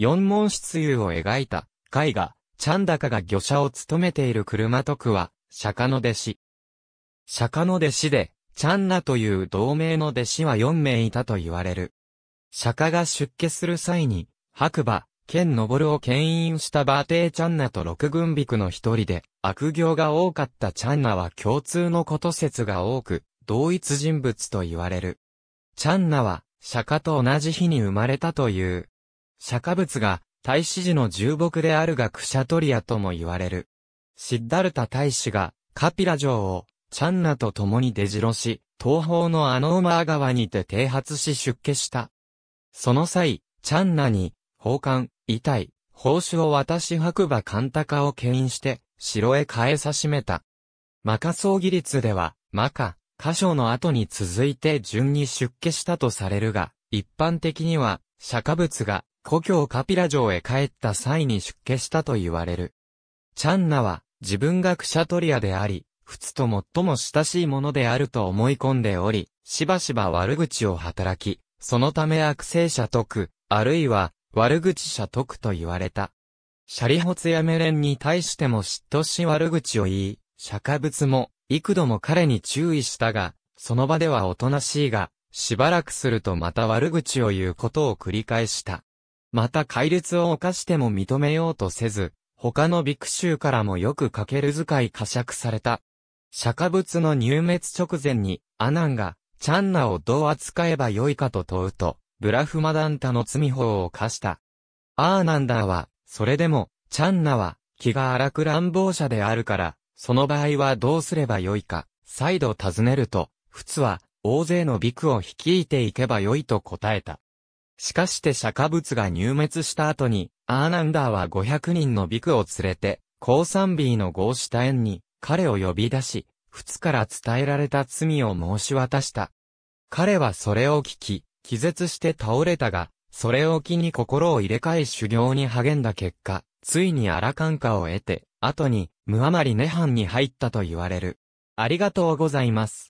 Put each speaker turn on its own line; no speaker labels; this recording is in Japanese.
四門出遊を描いた絵画、チャンダカが御者を務めている車徳は、釈迦の弟子。釈迦の弟子で、チャンナという同盟の弟子は四名いたと言われる。釈迦が出家する際に、白馬、剣登を牽引したバーテーチャンナと六軍ビ区の一人で、悪行が多かったチャンナは共通のこと説が多く、同一人物と言われる。チャンナは、釈迦と同じ日に生まれたという。釈迦仏が大使時の重木であるがクシャトリアとも言われる。シッダルタ大使がカピラ城をチャンナと共に出城し、東方のアノーマー川にて停発し出家した。その際、チャンナに、宝冠、遺体、宝珠を渡し白馬カンタカを牽引して、城へ変えさしめた。マカ葬儀律では、マカ、箇所の後に続いて順に出家したとされるが、一般的には、釈迦仏が故郷カピラ城へ帰った際に出家したと言われる。チャンナは自分がクシャトリアであり、仏と最も親しいものであると思い込んでおり、しばしば悪口を働き、そのため悪性者徳、あるいは悪口者徳と言われた。シャリホツやメレンに対しても嫉妬し悪口を言い、釈迦仏も幾度も彼に注意したが、その場ではおとなしいが、しばらくするとまた悪口を言うことを繰り返した。また戒律を犯しても認めようとせず、他のビクシからもよくかける使い呵責された。釈迦仏の入滅直前に、阿南が、チャンナをどう扱えばよいかと問うと、ブラフマダンタの罪法を犯した。アーナンダーは、それでも、チャンナは、気が荒く乱暴者であるから、その場合はどうすればよいか、再度尋ねると、普通は、大勢のビクを率いていけばよいと答えた。しかして釈迦仏が入滅した後に、アーナンダーは500人のビクを連れて、高ンビーの合下園に、彼を呼び出し、仏から伝えられた罪を申し渡した。彼はそれを聞き、気絶して倒れたが、それを機に心を入れ替え修行に励んだ結果、ついにアラカンカを得て、後に、ムアマリネハンに入ったと言われる。ありがとうございます。